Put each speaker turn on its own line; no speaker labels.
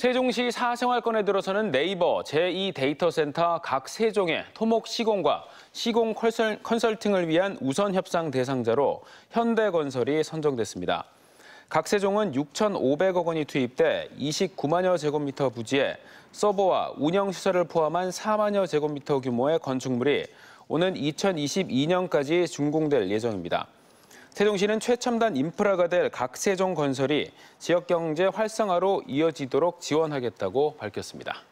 세종시 사생활권에 들어서는 네이버 제2데이터센터 각 세종의 토목 시공과 시공 컨설팅을 위한 우선 협상 대상자로 현대건설이 선정됐습니다. 각 세종은 6,500억 원이 투입돼 29만여 제곱미터 부지에 서버와 운영시설을 포함한 4만여 제곱미터 규모의 건축물이 오는 2022년까지 준공될 예정입니다. 세종시는 최첨단 인프라가 될 각세종 건설이 지역 경제 활성화로 이어지도록 지원하겠다고 밝혔습니다.